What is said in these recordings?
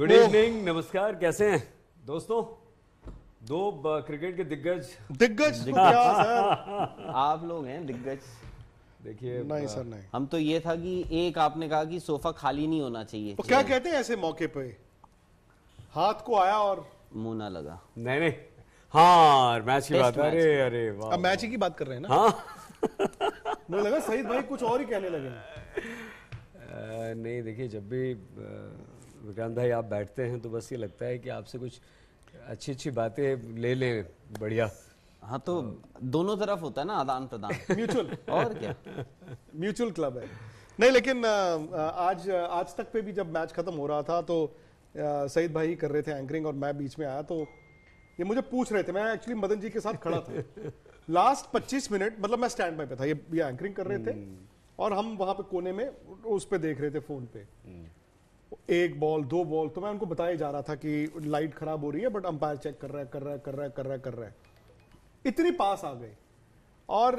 Good evening oh. नमस्कार कैसे हैं दोस्तों दो क्रिकेट के दिग्गज दिग्गज आप लोग हैं दिग्गज देखिए नहीं सर नहीं हम तो ये था कि एक आपने कहा कि सोफा खाली नहीं होना चाहिए तो क्या कहते हैं ऐसे मौके पे हाथ को आया और मुंह ना लगा नहीं नहीं हाँ मैच की बात अरे अरे वाह अब मैच की बात कर रहे हैं ना हाँ मुझे लगा सईद भाई कुछ और ही कहने लगे नहीं देखिए जब भी विक्रांत भाई आप बैठते हैं तो बस ये लगता है कि आपसे कुछ अच्छी अच्छी बातें ले लें बढ़िया हाँ तो दोनों तरफ होता है ना आदान प्रदान म्यूचुअल और क्या म्यूचुअल क्लब है नहीं लेकिन आज आज तक पे भी जब मैच खत्म हो रहा था तो सईद भाई कर रहे थे एंकरिंग और मैं बीच में आया तो ये मुझे पूछ रहे थे मैं एक्चुअली मदन जी के साथ खड़ा था लास्ट 25 मिनट मतलब मैं स्टैंड बाई पे था ये ये एंकरिंग कर रहे थे हम्म। और हम वहां पे कोने में उस पर देख रहे थे फोन पे हम्म। एक बॉल दो बॉल तो मैं उनको बताया जा रहा था कि लाइट खराब हो रही है बट अंपायर चेक कर रहा है कर रहा है कर रहा है कर रहा है कर रहा है इतनी पास आ गए और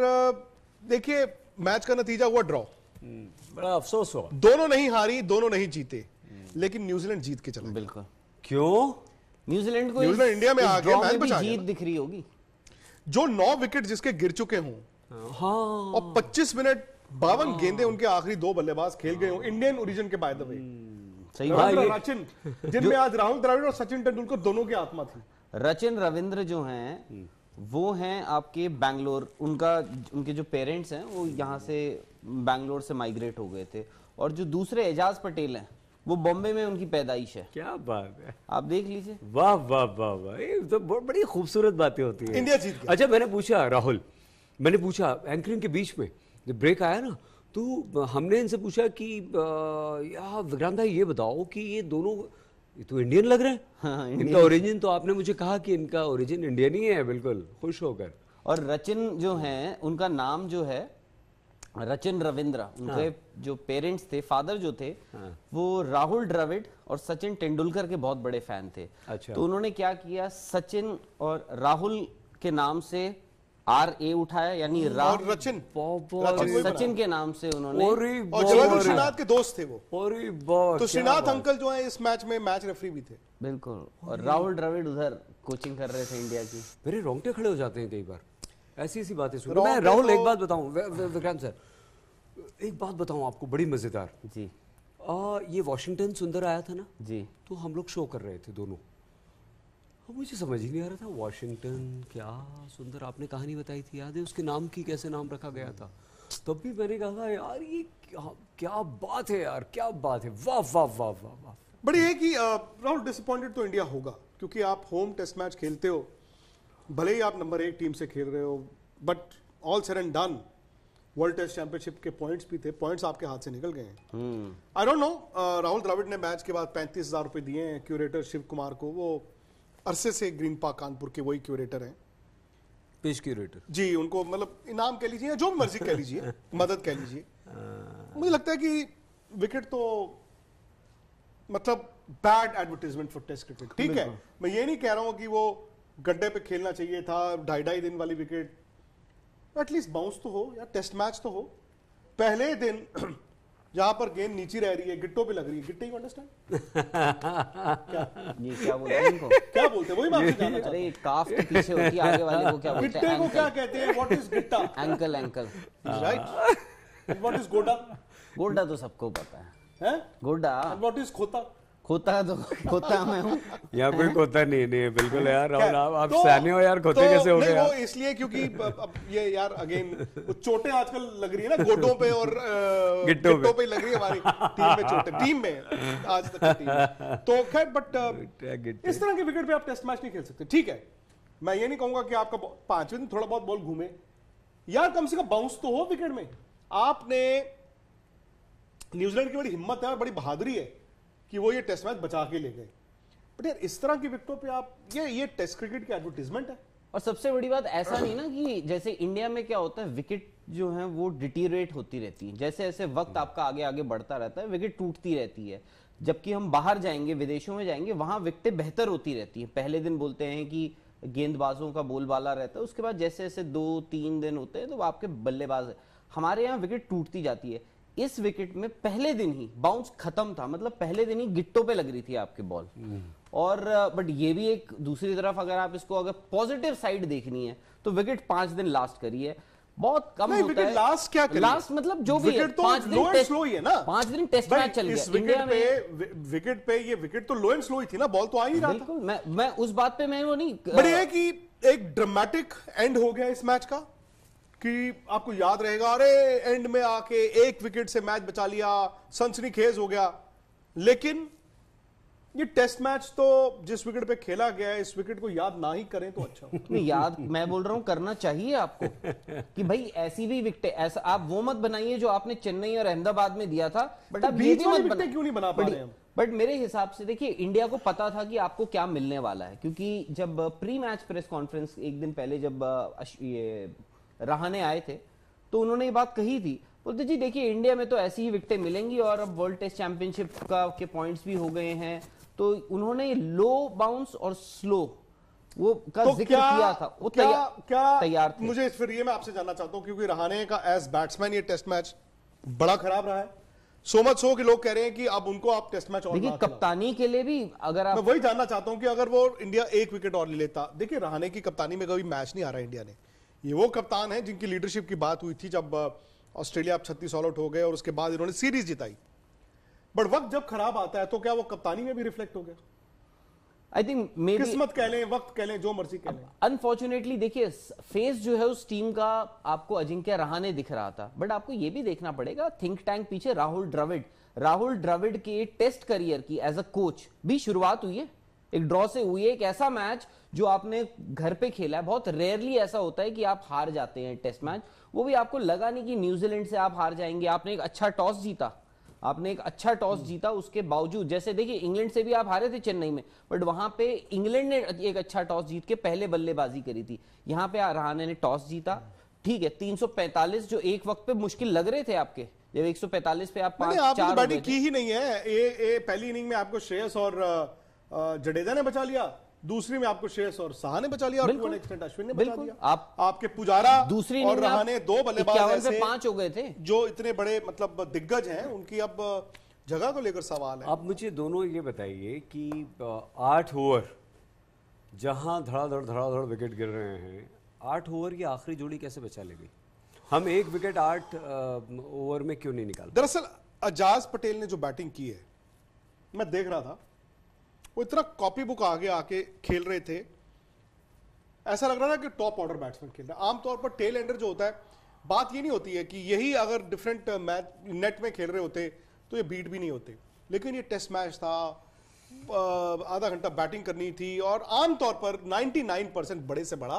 देखिए मैच का नतीजा हुआ ड्रॉ हम्म, बड़ा अफसोस हुआ दोनों नहीं हारी दोनों नहीं जीते लेकिन न्यूजीलैंड जीत के चला बिल्कुल क्यों न्यूजीलैंड को न्यूजीलैंड इंडिया में आ गया मैच जीत दिख रही होगी जो नौ विकेट जिसके गिर चुके हों हाँ। और 25 मिनट बावन गेंदे उनके आखिरी दो बल्लेबाज खेल गए हों इंडियन ओरिजिन के बाय द वे सही तो बात रचिन जिनमें आज राहुल द्रविड़ और सचिन तेंदुलकर दोनों की आत्मा थी रचिन रविंद्र जो हैं हम्म। वो हैं आपके बैंगलोर उनका उनके जो पेरेंट्स हैं वो यहाँ से बैंगलोर से माइग्रेट हो गए थे और जो दूसरे एजाज पटेल हैं वो बॉम्बे में उनकी पैदाइश है क्या बात है आप देख लीजिए वाह वाह वाह वाह तो बड़ी खूबसूरत बातें होती है इंडिया जीत अच्छा मैंने पूछा राहुल मैंने पूछा एंकरिंग के बीच में जब ब्रेक आया ना तो हमने इनसे पूछा कि यार विक्रांत भाई ये बताओ कि ये दोनों ये तो इंडियन लग रहे हैं हाँ, हाँ इनका ओरिजिन तो आपने मुझे कहा कि इनका ओरिजिन इंडियन ही है बिल्कुल खुश होकर और रचिन जो है उनका नाम जो है रचिन रविंद्र उनके हाँ। जो पेरेंट्स थे फादर जो थे हाँ। वो राहुल द्रविड और सचिन तेंदुलकर के बहुत बड़े फैन थे अच्छा। तो उन्होंने क्या किया सचिन और राहुल के नाम से आर ए उठाया यानी हम्म, रचिन सचिन के नाम से उन्होंने और श्रीनाथ के दोस्त थे वो तो श्रीनाथ अंकल जो है इस मैच में मैच रेफरी भी थे बिल्कुल और राहुल द्रविड़ उधर कोचिंग कर रहे थे इंडिया की मेरे रोंगटे खड़े हो जाते हैं कई बार ऐसी ऐसी बातें सुन मैं राहुल तो- एक बात बताऊं विक्रांत सर एक बात बताऊं आपको बड़ी मजेदार जी आ, ये वॉशिंगटन सुंदर आया था ना जी तो हम लोग शो कर रहे थे दोनों और मुझे समझ ही नहीं आ रहा था वाशिंगटन क्या सुंदर आपने कहानी बताई थी याद है उसके नाम की कैसे नाम रखा गया था तब भी मैंने कहा था यार ये क्या, क्या बात है यार क्या बात है वाह वाह वाह वाह वाह बट ये है कि राहुल डिसअपॉइंटेड तो इंडिया होगा क्योंकि आप होम टेस्ट मैच खेलते हो भले ही आप नंबर एक टीम से खेल रहे हो but all said and done world test championship के पॉइंट्स भी थे पॉइंट्स आपके हाथ से निकल गए हैं I don't know Rahul Dravid ने मैच के बाद पैंतीस हजार रुपए दिए हैं क्यूरेटर शिव कुमार को वो अरसे से ग्रीन पार्क कानपुर के वही क्यूरेटर हैं पेज क्यूरेटर जी उनको मतलब इनाम कह लीजिए या जो मर्जी कह लीजिए हाँ। मदद कह लीजिए मुझे लगता है कि विकेट तो मतलब bad advertisement for test cricket ठीक है मैं ये नहीं कह रहा हूँ कि वो गड्ढे पे खेलना चाहिए था ढाई ढाई दिन वाली विकेट एटलीस्ट बाउंस तो हो या टेस्ट मैच तो हो पहले दिन जहां पर गेंद नीचे रह रही है गिट्टो पे लग रही है गिट्टे यू अंडरस्टैंड ये क्या बोलते हैं इनको क्या बोलते हैं वही बात है अरे काफ के पीछे होती है आगे वाले को क्या बोलते हैं गिट्टे को क्या कहते हैं व्हाट इज गिट्टा ankle ankle right what is गोडा गोडा तो सबको पता है हैं गोडा व्हाट इज खोता खोता तो खोता मैं हूँ यहाँ कोई खोता नहीं नहीं बिल्कुल यार राहुल आप आप तो, सहने हो यार खोते तो, कैसे हो गए इसलिए क्योंकि अब ये यार अगेन चोटें आजकल लग रही है ना गोटों पे और गिट्टों पे।, पे लग रही है हमारी टीम में चोटें टीम में आज तक टीम तो खैर बट इस तरह के विकेट पे आप टेस्ट मैच नहीं खेल सकते ठीक है मैं ये नहीं कहूंगा कि आपका पांचवे दिन थोड़ा बहुत बॉल घूमे यार कम से कम बाउंस तो हो विकेट में आपने न्यूजीलैंड की बड़ी हिम्मत है और बड़ी बहादुरी है कि वो ये टेस्ट मैच बचा के ले गए बट यार इस तरह की विकटों पे आप ये ये टेस्ट क्रिकेट की एडवर्टीजमेंट है और सबसे बड़ी बात ऐसा नहीं ना कि जैसे इंडिया में क्या होता है विकेट जो है वो डिटीरेट होती रहती है जैसे जैसे वक्त हम्म। आपका आगे आगे बढ़ता रहता है विकेट टूटती रहती है जबकि हम बाहर जाएंगे विदेशों में जाएंगे वहां विकटें बेहतर होती रहती है पहले दिन बोलते हैं कि गेंदबाजों का बोलबाला रहता है उसके बाद जैसे जैसे दो तीन दिन होते हैं तो आपके बल्लेबाज हमारे यहाँ विकेट टूटती जाती है इस विकेट में पहले दिन ही बाउंस खत्म था मतलब पहले दिन ही गिट्टों पे लग रही थी आपकी बॉल और बट ये भी एक दूसरी तरफ अगर आप इसको अगर पॉजिटिव साइड देखनी है तो विकेट पांच दिन लास्ट करी है बहुत कम नहीं, होता है लास्ट क्या करी? लास्ट मतलब जो भी है, तो पांच दिन टेस्ट, स्लो ही है ना पांच दिन टेस्ट मैच चल गया विकेट पे विकेट पे ये विकेट तो लो एंड स्लो ही थी ना बॉल तो आ ही रहा था मैं मैं उस बात पे मैं वो नहीं बट ये कि एक ड्रामेटिक एंड हो गया इस मैच का कि आपको याद रहेगा अरे एंड में आके एक विकेट से मैच बचा लिया सनसनी खेज हो गया लेकिन ये टेस्ट मैच तो जिस विकेट पे खेला गया है इस विकेट को याद ना ही करें तो अच्छा नहीं याद मैं बोल रहा हूं करना चाहिए आपको कि भाई ऐसी भी विकेट ऐसा आप वो मत बनाइए जो आपने चेन्नई और अहमदाबाद में दिया था बट आप बीच मत बना... क्यों नहीं बना पा रहे हम बट मेरे हिसाब से देखिए इंडिया को पता था कि आपको क्या मिलने वाला है क्योंकि जब प्री मैच प्रेस कॉन्फ्रेंस एक दिन पहले जब ये रहाने आए थे तो उन्होंने ये बात कही थी बोलते जी देखिए इंडिया में तो ऐसी ही विकटें मिलेंगी और अब वर्ल्ड टेस्ट चैंपियनशिप का के पॉइंट्स भी हो गए हैं तो उन्होंने लो बाउंस और स्लो वो का तो जिक्र किया था वो क्या क्या तैयार थे मुझे इस फिर ये मैं आपसे जानना चाहता हूँ क्योंकि रहाने का एज बैट्समैन ये टेस्ट मैच बड़ा खराब रहा है सो मच सो कि लोग कह रहे हैं कि अब उनको आप टेस्ट मैच और देखिए कप्तानी के लिए भी अगर आप मैं वही जानना चाहता हूं कि अगर वो इंडिया एक विकेट और ले लेता देखिए रहाने की कप्तानी में कभी मैच नहीं आ रहा इंडिया ने ये वो कप्तान हैं जिनकी लीडरशिप की बात हुई थी जब ऑस्ट्रेलिया अब छत्तीस ऑल आउट हो गए और उसके बाद इन्होंने सीरीज जिताई बट वक्त जब खराब आता है तो क्या वो कप्तानी में भी रिफ्लेक्ट हो गया आई थिंक मे किस्मत कह लें वक्त कह लें जो मर्जी कह लें अनफॉर्चुनेटली देखिए फेस जो है उस टीम का आपको अजिंक्य रहाने दिख रहा था बट आपको ये भी देखना पड़ेगा थिंक टैंक पीछे राहुल द्रविड राहुल द्रविड के टेस्ट करियर की एज अ कोच भी शुरुआत हुई है एक ड्रॉ से हुई है एक ऐसा मैच जो आपने घर पे खेला है बहुत रेयरली ऐसा होता है कि आप हार जाते हैं टेस्ट मैच वो भी आपको लगा नहीं कि न्यूजीलैंड से आप हार जाएंगे आपने एक अच्छा टॉस जीता आपने एक अच्छा टॉस जीता उसके बावजूद जैसे देखिए इंग्लैंड से भी आप हारे थे चेन्नई में बट वहां पे इंग्लैंड ने एक अच्छा टॉस जीत के पहले बल्लेबाजी करी थी यहाँ पे रहाने ने टॉस जीता ठीक है 345 जो एक वक्त पे मुश्किल लग रहे थे आपके जब 145 पे आप पांच तो चार बैटिंग की ही नहीं है ए, ए, पहली इनिंग में आपको श्रेयस और जडेजा ने बचा लिया दूसरी में आपको शेष और शाह ने बचा लिया और टू एक्सटेंट अश्विन ने बचा लिया आप आपके पुजारा दूसरी और रहाने दो बल्लेबाज पांच हो गए थे जो इतने बड़े मतलब दिग्गज हैं उनकी अब जगह को लेकर सवाल है आप मुझे दोनों ये बताइए कि आठ ओवर जहां धड़ाधड़ धड़ाधड़ विकेट गिर रहे हैं आठ ओवर की आखिरी जोड़ी कैसे बचा ले गई हम एक विकेट आठ ओवर में क्यों नहीं निकाल दरअसल अजाज पटेल ने जो बैटिंग की है मैं देख रहा था वो इतना कॉपी बुक आगे आके खेल रहे थे ऐसा लग रहा था कि टॉप ऑर्डर बैट्समैन खेल रहे आमतौर पर टेल एंडर जो होता है बात ये नहीं होती है कि यही अगर डिफरेंट मैच नेट में खेल रहे होते तो ये बीट भी नहीं होते लेकिन ये टेस्ट मैच था uh, आधा घंटा बैटिंग करनी थी और आमतौर पर 99 परसेंट बड़े से बड़ा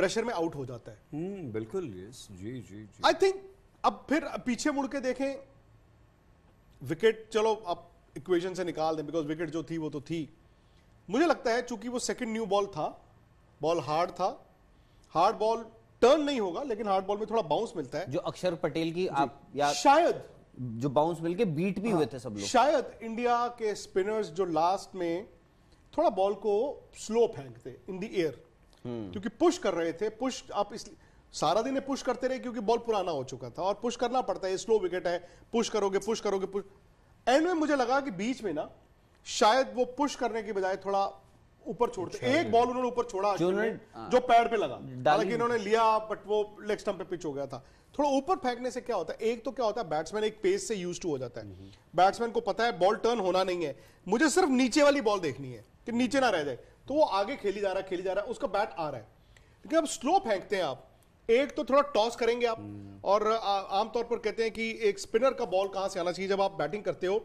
प्रेशर में आउट हो जाता है हम्म, बिल्कुल yes ji ji I think अब फिर पीछे मुड़ के देखें विकेट चलो अब इक्वेशन से निकाल दें बिकॉज विकेट जो थी वो तो थी मुझे लगता है चूंकि वो सेकंड न्यू बॉल था बॉल हार्ड था हार्ड बॉल टर्न नहीं होगा लेकिन हार्ड बॉल में थोड़ा बाउंस मिलता है जो अक्षर पटेल की आप या शायद जो बाउंस मिलके बीट भी हाँ। हुए थे सब लोग शायद इंडिया के स्पिनर्स जो लास्ट में थोड़ा बॉल को स्लो फेंकते इन दी एयर क्योंकि पुश कर रहे थे पुश आप इसलिए सारा दिन पुश करते रहे क्योंकि बॉल पुराना हो चुका था और पुश करना पड़ता है स्लो विकेट है पुश करोगे पुश करोगे पुश एंड में मुझे लगा कि बीच में ना शायद वो पुश करने के बजाय थोड़ा ऊपर छोड़ते एक बॉल उन्होंने ऊपर छोड़ा जो, हाँ। जो पैर पे लगा हालांकि इन्होंने लिया बट वो लेग स्टंप पे पिच हो गया था थोड़ा ऊपर फेंकने से क्या होता है एक तो क्या होता है बैट्समैन एक पेस से यूज टू हो जाता है बैट्समैन हम्म। को पता है बॉल टर्न होना नहीं है मुझे सिर्फ नीचे वाली बॉल देखनी है कि नीचे ना रह जाए तो वो आगे खेली जा रहा है खेली जा रहा है उसका बैट आ रहा है लेकिन अब स्लो फेंकते हैं आप एक तो थोड़ा टॉस करेंगे आप और आमतौर पर कहते हैं कि एक स्पिनर का बॉल कहां से आना चाहिए जब आप बैटिंग करते हो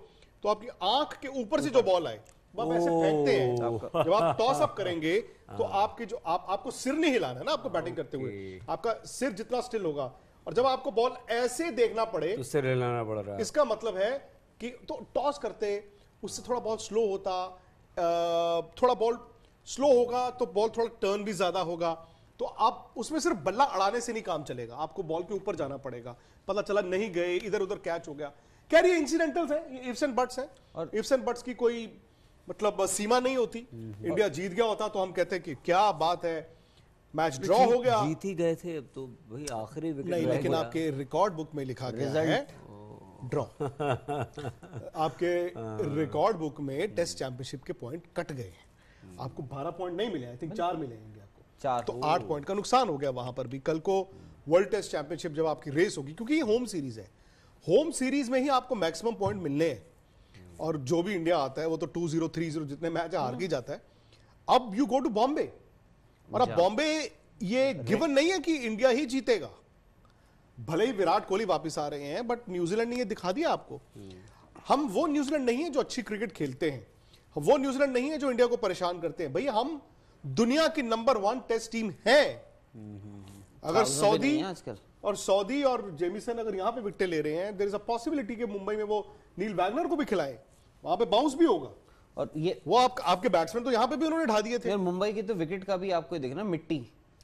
तो आपकी आंख के ऊपर से जो बॉल आए फेंकते हैं जब आप टॉस अप करेंगे तो आपके जो आप आपको सिर नहीं हिलाना है ना आपको बैटिंग करते हुए आपका सिर जितना स्टिल होगा और जब आपको बॉल ऐसे देखना पड़े तो सिर हिलाना पड़ रहा है इसका मतलब है कि तो टॉस करते उससे थोड़ा बॉल स्लो होता थोड़ा बॉल स्लो होगा तो बॉल थोड़ा टर्न भी ज्यादा होगा तो आप उसमें सिर्फ बल्ला अड़ाने से नहीं काम चलेगा आपको बॉल के ऊपर जाना पड़ेगा पता चला नहीं गए इधर उधर कैच हो गया क्या ये इंसिडेंटल्स है ये इफ्स एंड बट्स है और इफ्स एंड बट्स की कोई मतलब सीमा नहीं होती हम्म। इंडिया जीत गया होता तो हम कहते हैं कि क्या बात है मैच ड्रॉ हो गया जीत ही गए थे तो भाई आखिरी विकेट नहीं लेकिन आपके रिकॉर्ड बुक में लिखा गया है ड्रॉ आपके रिकॉर्ड हाँ। बुक में टेस्ट चैंपियनशिप के पॉइंट कट गए हैं हम्म। आपको 12 पॉइंट नहीं मिले आई थिंक चार मिले चार तो आठ पॉइंट का नुकसान हो गया वहां पर भी कल को वर्ल्ड टेस्ट चैंपियनशिप जब आपकी रेस होगी क्योंकि ये होम सीरीज है होम सीरीज में ही आपको मैक्सिमम पॉइंट मिलने हैं और जो भी इंडिया आता है वो तो टू जीरो थ्री जीरो जितने मैच हार ही जाता है अब यू गो टू बॉम्बे और अब बॉम्बे ये गिवन नहीं है कि इंडिया ही जीतेगा भले ही विराट कोहली वापस आ रहे हैं बट न्यूजीलैंड ने ये दिखा दिया आपको हम्म। हम वो न्यूजीलैंड नहीं है जो अच्छी क्रिकेट खेलते हैं वो न्यूजीलैंड नहीं है जो इंडिया को परेशान करते हैं भैया हम दुनिया की नंबर वन टेस्ट टीम है अगर सऊदी और सऊदी और जेमिसन अगर यहां पे विकटे ले रहे हैं देर इज अ पॉसिबिलिटी कि मुंबई में वो नील वैगनर को भी खिलाए वहां पे बाउंस भी होगा और ये वो आप, आपके बैट्समैन तो यहाँ पे भी उन्होंने ढा दिए थे मुंबई की तो विकेट का भी आपको देखना मिट्टी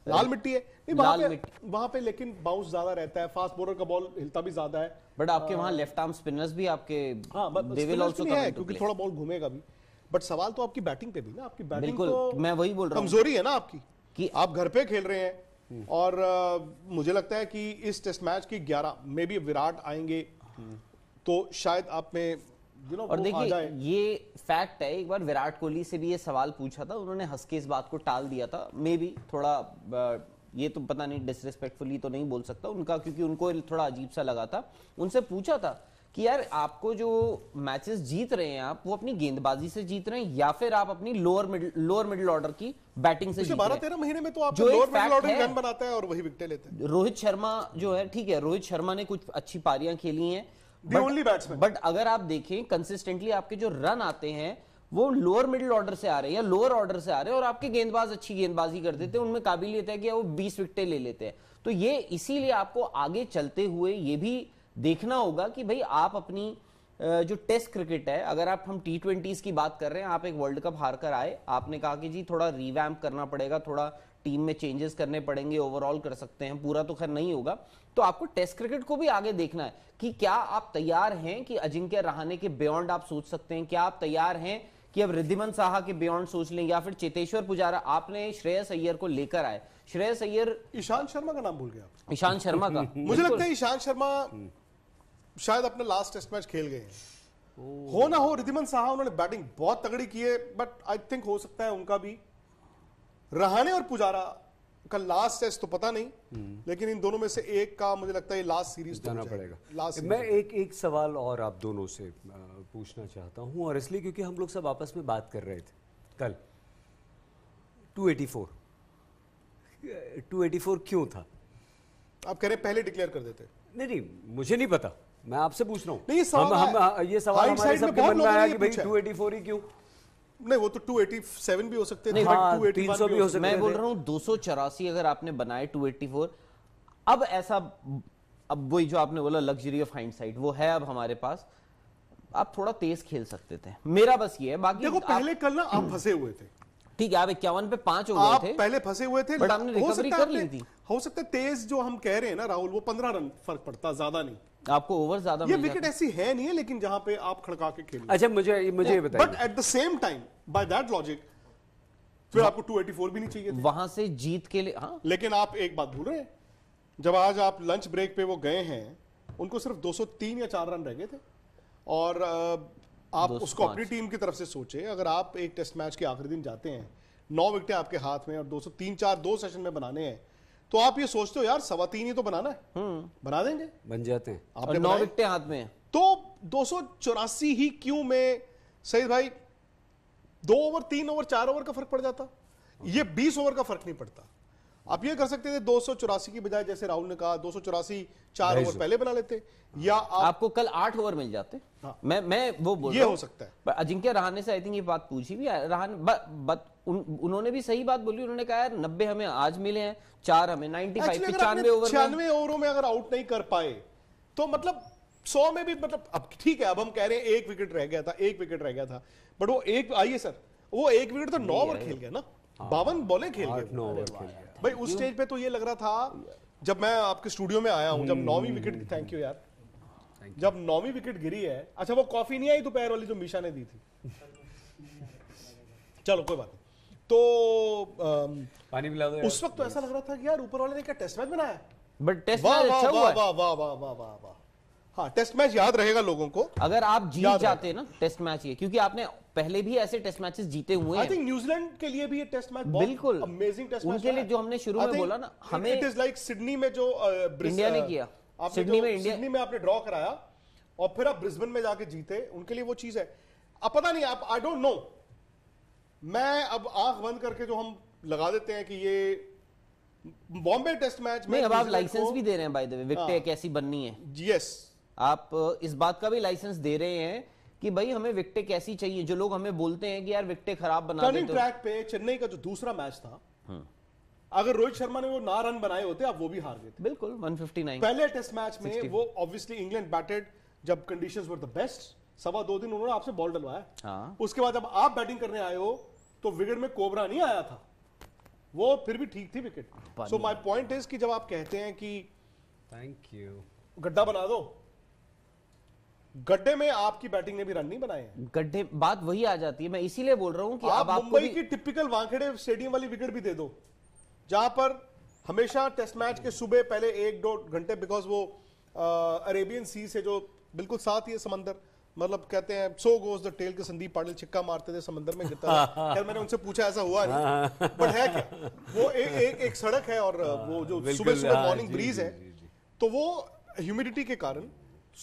लाल मिट्टी है नहीं वहां पे वहाँ पे लेकिन बाउंस ज्यादा रहता है फास्ट बॉलर का बॉल हिलता भी ज्यादा है बट आपके हाँ। वहाँ लेफ्ट आर्म स्पिनर्स भी आपके हाँ, दे स्पिनर्स भी है, क्योंकि थोड़ा बॉल घूमेगा भी बट सवाल तो आपकी बैटिंग पे भी ना आपकी बैटिंग तो मैं वही बोल रहा हूँ कमजोरी है ना आपकी कि आप घर पे खेल रहे हैं और आ, मुझे लगता है कि इस टेस्ट मैच की 11 मे बी विराट आएंगे तो शायद आप में यू नो और देखिए ये फैक्ट है एक बार विराट कोहली से भी ये सवाल पूछा था उन्होंने हंस के इस बात को टाल दिया था मे भी थोड़ा ये तो पता नहीं डिसरिस्पेक्टफुली तो नहीं बोल सकता उनका क्योंकि उनको थोड़ा अजीब सा लगा था उनसे पूछा था कि यार आपको जो मैचेस जीत रहे हैं आप वो अपनी गेंदबाजी से जीत रहे हैं या फिर आप अपनी lower middle lower middle order की बैटिंग से अच्छा, रहे हैं महीने में तो आप जो लोअर मिडिल ऑर्डर रन बनाते हैं और वही विकेट लेते हैं रोहित शर्मा जो है ठीक है रोहित शर्मा ने कुछ अच्छी पारियां खेली हैं बट अगर आप देखें कंसिस्टेंटली आपके जो रन आते हैं वो लोअर मिडिल ऑर्डर से आ रहे हैं या लोअर ऑर्डर से आ रहे हैं और आपके गेंदबाज अच्छी गेंदबाजी कर देते हैं उनमें काबिलियत है कि वो बीस विकटें ले लेते हैं तो ये इसीलिए आपको आगे चलते हुए ये भी देखना होगा कि भाई आप अपनी जो टेस्ट क्रिकेट है अगर आप हम टी ट्वेंटीज की बात कर रहे हैं आप एक वर्ल्ड कप हार कर आए आपने कहा कि जी थोड़ा रिवैम्प करना पड़ेगा थोड़ा टीम में चेंजेस करने पड़ेंगे ओवरऑल कर सकते हैं पूरा तो खैर नहीं होगा तो आपको टेस्ट क्रिकेट को भी आगे देखना है कि क्या आप तैयार हैं कि अजिंक्य रहाने के बियॉन्ड आप सोच सकते हैं क्या आप तैयार हैं कि अब रिद्धिमन साहा के बियॉन्ड सोच लें या फिर चेतेश्वर पुजारा आपने श्रेयस अय्यर को लेकर आए श्रेयस अय्यर ईशांत शर्मा का नाम भूल गया ईशांत शर्मा का मुझे लगता है ईशांत शर्मा हम्म। शायद अपने लास्ट टेस्ट मैच खेल गए हो ना हो रिधिमन साहा उन्होंने बैटिंग बहुत तगड़ी की है बट आई थिंक हो सकता है उनका भी रहाने और पुजारा का लास्ट टेस्ट तो पता नहीं हम्म। लेकिन इन दोनों में से एक का मुझे लगता है लास्ट सीरीज तो जाना तो पड़ेगा लास्ट मैं एक एक सवाल और आप दोनों से पूछना चाहता हूँ और इसलिए क्योंकि हम लोग सब आपस में बात कर रहे थे कल 284 284 क्यों था आप कह रहे पहले डिक्लेयर कर देते नहीं नहीं मुझे नहीं पता मैं आपसे पूछ रहा हूँ नहीं सवाल हम, हम, ये सवाल हमारे सबके मन में आया कि भाई 284 ही क्यों नहीं वो तो 287 भी हो सकते हैं हाँ, 281 भी हो सकते मैं बोल रहा हूँ दो अगर आपने बनाए 284 अब ऐसा अब वही जो आपने बोला लग्जरी ऑफ हाइंडसाइट वो है अब हमारे पास आप थोड़ा तेज खेल सकते थे मेरा बस ये है बाकी देखो पहले कल ना आप फंसे हुए थे ठीक है आप इक्यावन पे पांच हो गए थे पहले फंसे हुए थे बट आपने रिकवरी कर ली थी हो सकता है तेज जो हम कह रहे हैं ना राहुल वो पंद्रह रन फर्क पड़ता ज्यादा नहीं आपको ओवर ज्यादा ये विकेट ऐसी है नहीं है लेकिन जहां पे आप खड़का के खेल अच्छा मुझे मुझे ये बताइए but at the same time by that logic फिर आपको 284 भी नहीं चाहिए वहां से जीत के लिए हाँ लेकिन आप एक बात भूल रहे हैं जब आज आप लंच ब्रेक पे वो गए हैं उनको सिर्फ 203 या चार रन रह गए थे और आप उसको अपनी टीम की तरफ से सोचे अगर आप एक टेस्ट मैच के आखिरी दिन जाते हैं नौ विकेटें आपके हाथ में और 203 चार दो सेशन में बनाने हैं तो आप ये सोचते हो यार सवा तीन ही तो बनाना है हम्म। बना देंगे बन जाते हैं आपने नौ विकटे हाथ में तो दो ही क्यों में सईद भाई दो ओवर तीन ओवर चार ओवर का फर्क पड़ जाता ये बीस ओवर का फर्क नहीं पड़ता आप ये कर सकते थे दो की बजाय जैसे राहुल ने कहा दो सौ चौरासी चार ओवर पहले बना लेते या आप... आपको कल आठ ओवर मिल जाते हाँ। मैं मैं वो बोल ये हो सकता है अजिंक्य रहाने से आई थिंक ये बात पूछी भी रहान उन, उन्होंने भी सही बात बोली उन्होंने कहा यार नब्बे हमें आज मिले हैं चार हमें अच्छा, नाइनटी फाइव पिचानवे ओवर छियानवे ओवरों में अगर आउट नहीं कर पाए तो मतलब सौ में भी मतलब अब ठीक है अब हम कह रहे हैं एक विकेट रह गया था एक विकेट रह गया था बट वो एक आइए सर वो एक विकेट तो नौ ओवर खेल गया ना हाँ। बावन बॉले खेल गए भाई उस स्टेज पे तो ये लग रहा था जब मैं आपके स्टूडियो में आया हूं जब नौवीं विकेट थैंक यू यार जब नौवीं विकेट गिरी है अच्छा वो कॉफी नहीं आई दोपहर वाली जो मीशा ने दी थी चलो कोई बात नहीं तो आम, पानी मिला दो उस वक्त तो ऐसा लग रहा था कि यार ऊपर वाले ने क्या टेस्ट मैच बनाया बट टेस्ट मैच अच्छा हुआ वाह वाह वाह वाह वाह वाह हाँ टेस्ट मैच याद रहेगा लोगों को अगर आप जीत जाते ना टेस्ट मैच ये क्योंकि आपने पहले भी ऐसे टेस्ट मैचेस जीते हुए आई थिंक न्यूजीलैंड के लिए भी ये टेस्ट मैच बिल्कुल अमेजिंग टेस्ट उनके लिए जो हमने शुरू में बोला ना हमें इट इज लाइक सिडनी में जो इंडिया ने किया सिडनी में इंडिया सिडनी में आपने ड्रॉ कराया और फिर आप ब्रिस्बेन में जाके जीते उनके लिए वो चीज है अब पता नहीं आप आई डोंट नो मैं अब आंख बंद करके जो हम लगा देते हैं कि ये बॉम्बे टेस्ट मैच में अब आप लाइसेंस भी दे रहे हैं बाय द वे विकटें कैसी बननी है यस आप uh, इस बात का भी लाइसेंस दे रहे हैं कि भाई हमें विकेट कैसी चाहिए जो लोग हमें बोलते हैं कि यार विकेट खराब बना देते हैं ट्रैक पे चेन्नई का जो दूसरा मैच था हाँ। अगर रोहित शर्मा ने वो ना रन बनाए होते आप वो भी हार गए थे बिल्कुल 159 पहले टेस्ट मैच में 64. वो ऑब्वियसली इंग्लैंड बैटेड जब कंडीशंस वर द बेस्ट सवा दो दिन उन्होंने आपसे बॉल डलवाया हाँ। उसके बाद जब आप बैटिंग करने आए हो तो विकेट में कोबरा नहीं आया था वो फिर भी ठीक थी wicket so my point is कि जब आप कहते हैं कि थैंक यू गड्ढा बना दो गड्ढे में आपकी बैटिंग ने भी रन नहीं बनाए गड्ढे बात वही आ जाती है मैं इसीलिए बोल रहा हूँ कि आप मुंबई की टिपिकल वांखेड़े स्टेडियम वाली विकेट भी दे दो जहां पर हमेशा टेस्ट मैच के सुबह पहले एक दो घंटे बिकॉज वो अरेबियन सी से जो बिल्कुल साथ ही है समंदर मतलब कहते हैं सो गोज द टेल के संदीप पाटिल छिक्का मारते थे समंदर में गिरता था खैर मैंने उनसे पूछा ऐसा हुआ नहीं बट है क्या वो एक एक एक सड़क है और हाँ, वो जो सुबह सुबह मॉर्निंग हाँ, ब्रीज है तो वो ह्यूमिडिटी के कारण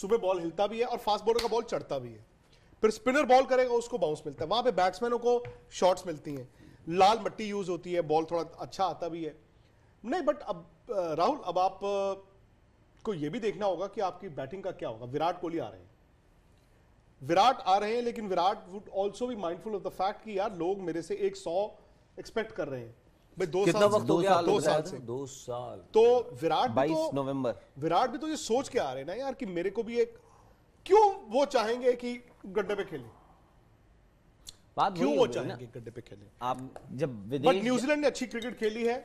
सुबह बॉल हिलता भी है और फास्ट बॉलर का बॉल चढ़ता भी है फिर स्पिनर बॉल करेगा उसको बाउंस मिलता है वहां पे बैट्समैनों को शॉट्स मिलती हैं लाल मट्टी यूज होती है बॉल थोड़ा अच्छा आता भी है नहीं बट अब राहुल अब आप को ये भी देखना होगा कि आपकी बैटिंग का क्या होगा विराट कोहली आ रहे हैं विराट आ रहे हैं लेकिन विराट वुड ऑल्सो भी माइंडफुल ऑफ द फैक्ट कि यार लोग मेरे से एक सौ एक्सपेक्ट कर रहे हैं भाई दो साल वक्त दो, साल, दो साल से दो साल तो विराट बाईस तो नवंबर विराट भी तो ये सोच के आ रहे हैं ना यार कि मेरे को भी एक क्यों वो चाहेंगे कि गड्ढे पे खेले बात क्यों वो चाहेंगे गड्ढे पे खेले आप जब बट न्यूजीलैंड ने अच्छी क्रिकेट खेली है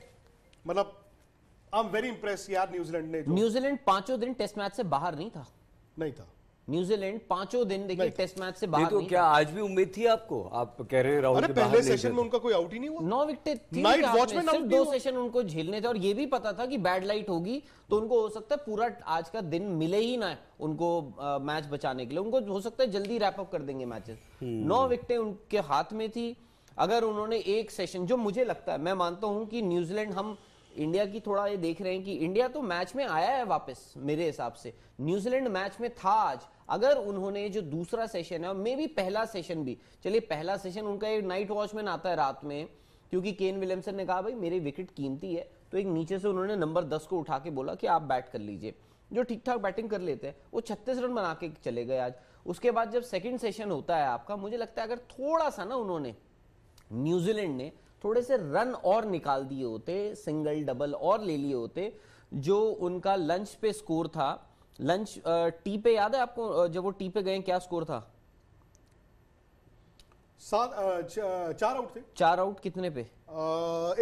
मतलब आई एम वेरी इंप्रेस यार न्यूजीलैंड ने न्यूजीलैंड पांचों दिन टेस्ट मैच से बाहर नहीं था नहीं था न्यूजीलैंड पांचों दिन देखिए टेस्ट मैच से बाहर तो क्या आज भी उम्मीद थी आपको आप कह रहे हैं राहुल पहले सेशन में उनका कोई आउट ही नहीं हुआ नौ विकेट थी सिर्फ दो सेशन उनको झेलने थे और ये भी पता था कि बैड लाइट होगी तो उनको हो सकता है पूरा आज का दिन मिले ही ना उनको मैच बचाने के लिए उनको हो सकता है जल्दी रैपअप कर देंगे मैचेस हम्म। नौ विकेटें उनके हाथ में थी अगर उन्होंने एक सेशन जो मुझे लगता है मैं मानता हूं कि न्यूजीलैंड हम इंडिया की थोड़ा ये देख रहे हैं कि इंडिया तो मैच में आया है वापस मेरे हिसाब से न्यूजीलैंड मैच में था आज अगर उन्होंने जो दूसरा सेशन है मे भी पहला सेशन भी चलिए पहला सेशन उनका एक नाइट वॉचमैन आता है रात में क्योंकि केन विलियमसन ने कहा भाई मेरी विकेट कीमती है तो एक नीचे से उन्होंने नंबर दस को उठा के बोला कि आप बैट कर लीजिए जो ठीक ठाक बैटिंग कर लेते हैं वो छत्तीस रन बना के चले गए आज उसके बाद जब सेकेंड सेशन होता है आपका मुझे लगता है अगर थोड़ा सा ना उन्होंने न्यूजीलैंड ने थोड़े से रन और निकाल दिए होते सिंगल डबल और ले लिए होते जो उनका लंच पे स्कोर था लंच टी पे याद है आपको जब वो टी पे गए क्या स्कोर था सात चार आउट थे चार आउट कितने पे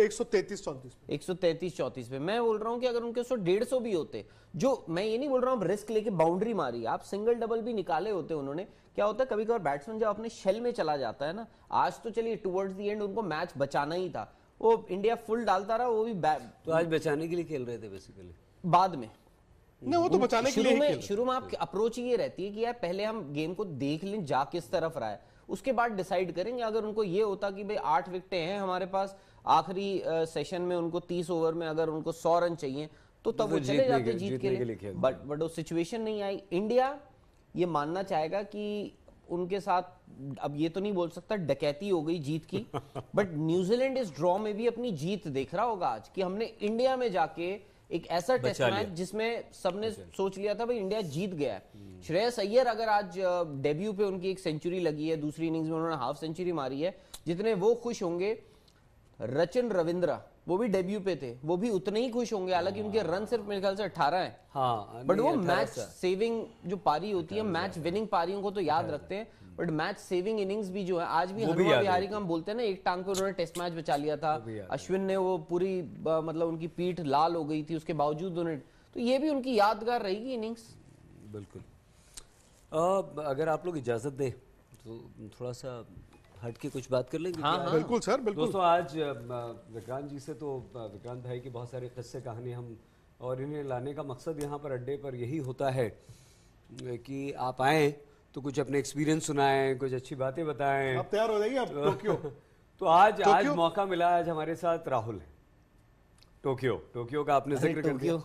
एक सौ तैतीस चौतीस एक सौ तैतीस चौतीस पे मैं बोल रहा हूँ कि अगर उनके सौ डेढ़ सौ भी होते जो मैं ये नहीं बोल रहा हूँ रिस्क लेके बाउंड्री मारी आप सिंगल डबल भी निकाले होते उन्होंने क्या होता है कभी कभार बैट्समैन जब अपने शेल में चला जाता है ना आज तो चलिए टुवर्ड्स दी एंड उनको मैच बचाना ही था वो इंडिया फुल डालता रहा वो भी तो आज बचाने के लिए खेल रहे थे बेसिकली बाद में नहीं वो तो बचाने के लिए में शुरू में आपकी अप्रोच ये रहती है कि यार पहले हम गेम को देख लें जा किस तरफ रहा है उसके बाद डिसाइड करेंगे अगर उनको ये होता कि भाई आठ विकेटें हैं हमारे पास आखिरी सेशन में उनको तीस ओवर में अगर उनको सौ रन चाहिए तो तब तो वो चले जाते जीत के लिए बट बट वो सिचुएशन नहीं आई इंडिया ये मानना चाहेगा कि उनके साथ अब ये तो नहीं बोल सकता डकैती हो गई जीत की बट न्यूजीलैंड इस ड्रॉ में भी अपनी जीत देख रहा होगा आज कि हमने इंडिया में जाके एक ऐसा टेस्ट मैच जिसमें सबने सोच लिया था भाई इंडिया जीत गया है हम्म। श्रेयस अय्यर अगर आज डेब्यू पे उनकी एक सेंचुरी लगी है दूसरी इनिंग्स में उन्होंने हाफ सेंचुरी मारी है जितने वो खुश होंगे रचन रविंद्रा वो भी डेब्यू पे थे वो भी उतने ही खुश होंगे हालांकि उनके रन हाँ। सिर्फ मेरे ख्याल से अठारह है बट हाँ, वो मैच सेविंग जो पारी होती है मैच विनिंग पारियों को तो याद रखते हैं बट मैच सेविंग इनिंग्स भी जो है आज भी हनुमा बिहारी का हम बोलते हैं ना एक टांग पे उन्होंने टेस्ट मैच बचा लिया था अश्विन ने वो पूरी मतलब उनकी पीठ लाल हो गई थी उसके बावजूद उन्होंने तो ये भी उनकी यादगार रहेगी इनिंग्स बिल्कुल अगर आप लोग इजाजत दें तो थोड़ा सा हट के कुछ बात कर लेंगे हाँ, हाँ बिल्कुल सर बिल्कुल दोस्तों आज विक्रांत जी से तो विक्रांत भाई की बहुत सारे कस्से कहानी हम और इन्हें लाने का मकसद यहाँ पर अड्डे पर यही होता है कि आप आए तो कुछ अपने एक्सपीरियंस सुनाए कुछ अच्छी बातें बताएं आप तैयार हो जाइए आप टोक्यो तो आज आज मौका मिला आज हमारे साथ राहुल है टोक्यो टोक्यो का आपने जिक्र कर दिया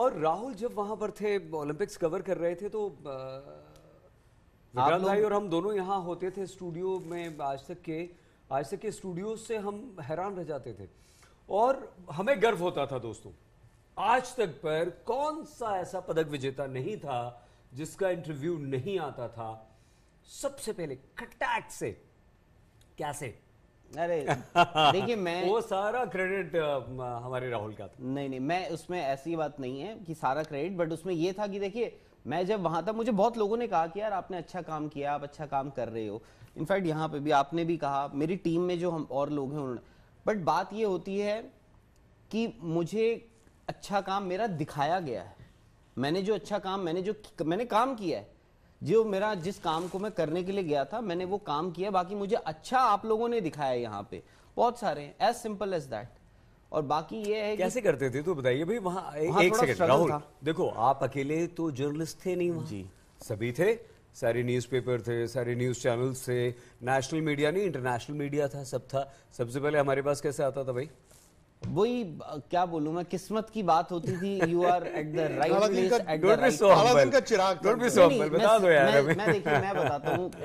और राहुल जब वहां पर थे ओलंपिक्स कवर कर रहे थे तो आप भाई और हम दोनों यहाँ होते थे स्टूडियो में आज तक के आज तक के स्टूडियो से हम हैरान रह जाते थे और हमें गर्व होता था दोस्तों आज तक पर कौन सा ऐसा पदक विजेता नहीं था जिसका इंटरव्यू नहीं आता था सबसे पहले कटाक से कैसे अरे देखिए मैं वो सारा क्रेडिट हमारे राहुल का था नहीं नहीं मैं उसमें ऐसी बात नहीं है कि सारा क्रेडिट बट उसमें ये था कि देखिए मैं जब वहाँ था मुझे बहुत लोगों ने कहा कि यार आपने अच्छा काम किया आप अच्छा काम कर रहे हो इनफैक्ट यहाँ पे भी आपने भी कहा मेरी टीम में जो हम और लोग हैं उन्होंने बट बात ये होती है कि मुझे अच्छा काम मेरा दिखाया गया है मैंने जो अच्छा काम मैंने जो मैंने काम किया है जो मेरा जिस काम को मैं करने के लिए गया था मैंने वो काम किया बाकी मुझे अच्छा आप लोगों ने दिखाया यहाँ पे बहुत सारे हैं एज सिंपल एज दैट और बाकी ये है कैसे करते थे तो बताइए भाई वहाँ एक सेकंड राहुल देखो आप अकेले तो जर्नलिस्ट थे नहीं जी सभी थे सारे न्यूज़पेपर थे सारे न्यूज़ चैनल्स थे नेशनल मीडिया नहीं इंटरनेशनल मीडिया था सब था सबसे पहले हमारे पास कैसे आता था भाई वही क्या बोलू मैं किस्मत की बात होती थी you are at the right